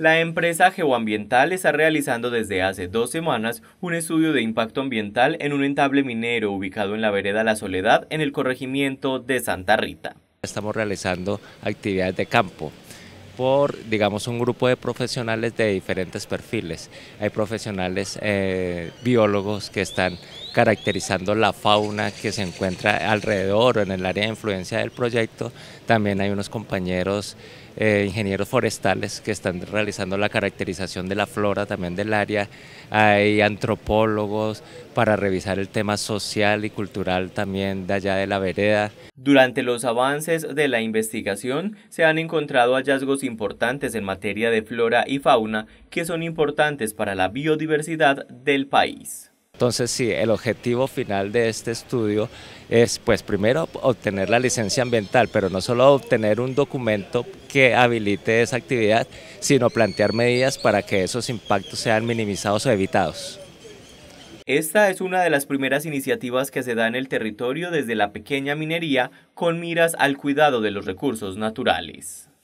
La empresa geoambiental está realizando desde hace dos semanas un estudio de impacto ambiental en un entable minero ubicado en la vereda La Soledad en el corregimiento de Santa Rita. Estamos realizando actividades de campo por, digamos, un grupo de profesionales de diferentes perfiles. Hay profesionales eh, biólogos que están caracterizando la fauna que se encuentra alrededor o en el área de influencia del proyecto. También hay unos compañeros eh, ingenieros forestales que están realizando la caracterización de la flora también del área. Hay antropólogos para revisar el tema social y cultural también de allá de la vereda. Durante los avances de la investigación se han encontrado hallazgos importantes en materia de flora y fauna que son importantes para la biodiversidad del país. Entonces, sí, el objetivo final de este estudio es, pues, primero obtener la licencia ambiental, pero no solo obtener un documento que habilite esa actividad, sino plantear medidas para que esos impactos sean minimizados o evitados. Esta es una de las primeras iniciativas que se da en el territorio desde la pequeña minería con miras al cuidado de los recursos naturales.